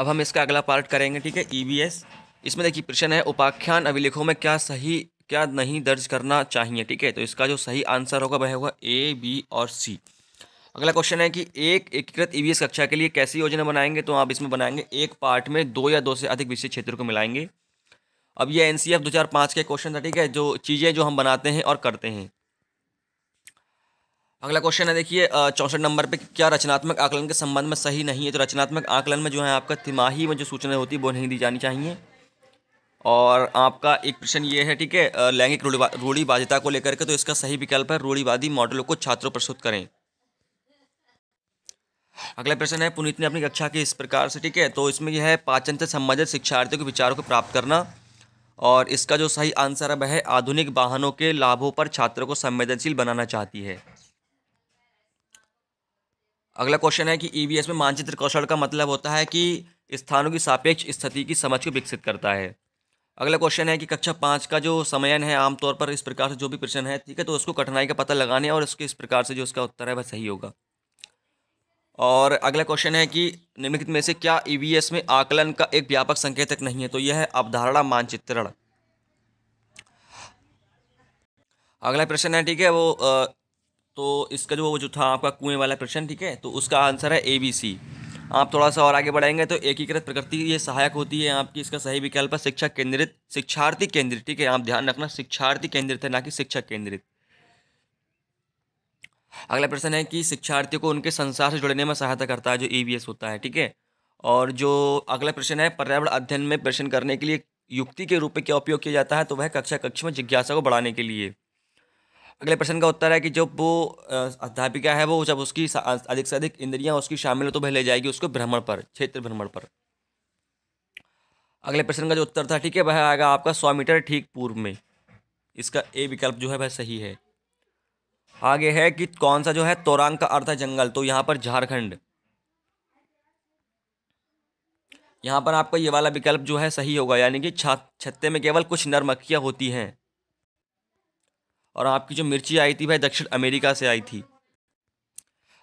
अब हम इसका अगला पार्ट करेंगे ठीक है ई e इसमें देखिए प्रश्न है उपाख्यान अभिलेखों में क्या सही क्या नहीं दर्ज करना चाहिए ठीक है तो इसका जो सही आंसर होगा वह होगा ए बी और सी अगला क्वेश्चन है कि एक एकीकृत ई e कक्षा के लिए कैसी योजना बनाएंगे तो आप इसमें बनाएंगे एक पार्ट में दो या दो से अधिक विषय क्षेत्र को मिलाएंगे अब ये एन सी एफ दो चार पाँच के क्वेश्चन था ठीक है जो चीज़ें जो हम बनाते हैं और करते हैं अगला क्वेश्चन है देखिए चौंसठ नंबर पे क्या रचनात्मक आकलन के संबंध में सही नहीं है तो रचनात्मक आकलन में जो है आपका तिमाही में जो सूचना होती है वो नहीं दी जानी चाहिए और आपका एक प्रश्न ये है ठीक है लैंगिक रूढ़िवादिता को लेकर के तो इसका सही विकल्प है रूढ़ीवादी मॉडलों को छात्रों प्रस्तुत करें अगला प्रश्न है पुनीत ने अपनी कक्षा के इस प्रकार से ठीक है तो इसमें यह है पाचन से संबंधित शिक्षार्थियों के विचारों को प्राप्त करना और इसका जो सही आंसर है वह आधुनिक वाहनों के लाभों पर छात्रों को संवेदनशील बनाना चाहती है अगला क्वेश्चन है कि ई e में मानचित्र कौशल का मतलब होता है कि स्थानों की सापेक्ष स्थिति की समझ को विकसित करता है अगला क्वेश्चन है कि कक्षा पाँच का जो समयन है आमतौर पर इस प्रकार से जो भी प्रश्न है ठीक है तो उसको कठिनाई का पता लगाने और उसके इस प्रकार से जो उसका उत्तर है वह सही होगा और अगला क्वेश्चन है कि निम्नलिखित में से क्या ई e में आकलन का एक व्यापक संकेतक नहीं है तो यह है अवधारणा मानचित्रण अगला प्रश्न है ठीक है वो तो इसका जो जो था आपका कुएं वाला प्रश्न ठीक है तो उसका आंसर है ए बी सी आप थोड़ा सा और आगे बढ़ाएंगे तो एकीकृत प्रकृति ये सहायक होती है आपकी इसका सही विकल्प है शिक्षा केंद्रित शिक्षार्थी केंद्रित ठीक है आप ध्यान रखना शिक्षार्थी केंद्रित है ना कि शिक्षक केंद्रित अगला प्रश्न है कि शिक्षार्थियों को उनके संसार से जुड़ने में सहायता करता है जो ई e होता है ठीक है और जो अगला प्रश्न है पर्यावरण अध्ययन में प्रश्न करने के लिए युक्ति के रूप में क्या उपयोग किया जाता है तो वह कक्षा कक्ष में जिज्ञासा को बढ़ाने के लिए अगले प्रश्न का उत्तर है कि जब वो अध्यापिका है वो जब उसकी अधिक से अधिक इंद्रियां उसकी शामिल हो तो वह ले जाएगी उसको भ्रमण पर क्षेत्र भ्रमण पर अगले प्रश्न का जो उत्तर था ठीक है वह आएगा आपका सौ मीटर ठीक पूर्व में इसका ए विकल्प जो है वह सही है आगे है कि कौन सा जो है तोरांग का अर्थ है जंगल तो यहाँ पर झारखंड यहाँ पर आपका ये वाला विकल्प जो है सही होगा यानी कि छत्ते में केवल कुछ नर होती हैं और आपकी जो मिर्ची आई थी भाई दक्षिण अमेरिका से आई थी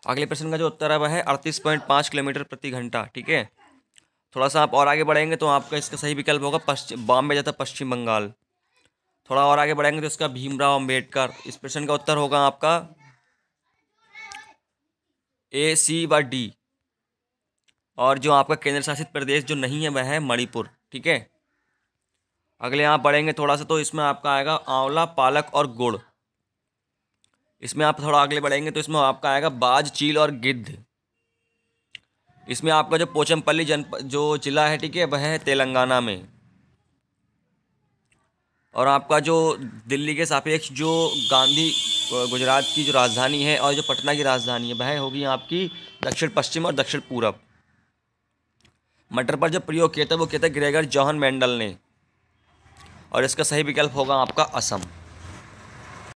अगले प्रश्न का जो उत्तर है वह है अड़तीस पॉइंट पाँच किलोमीटर प्रति घंटा ठीक है थोड़ा सा आप और आगे बढ़ेंगे तो आपका इसका सही विकल्प होगा पश्चिम बॉम्बे जाता पश्चिम बंगाल थोड़ा और आगे बढ़ेंगे तो इसका भीमराव अम्बेडकर इस प्रश्न का उत्तर होगा आपका ए सी व डी और जो आपका केंद्र शासित प्रदेश जो नहीं है वह है मणिपुर ठीक है अगले यहाँ पढ़ेंगे थोड़ा सा तो इसमें आपका आएगा आंवला पालक और गुड़ इसमें आप थोड़ा अगले बढ़ेंगे तो इसमें आपका आएगा बाज चील और गिद्ध इसमें आपका जो पोचमपल्ली जनपद जो जिला है ठीक है वह है तेलंगाना में और आपका जो दिल्ली के सापेक्ष जो गांधी गुजरात की जो राजधानी है और जो पटना की राजधानी है वह होगी आपकी दक्षिण पश्चिम और दक्षिण पूरब मटर पर जब प्रयोग किया था वो किया था ग्रेगर जॉहन मैंडल ने और इसका सही विकल्प होगा आपका असम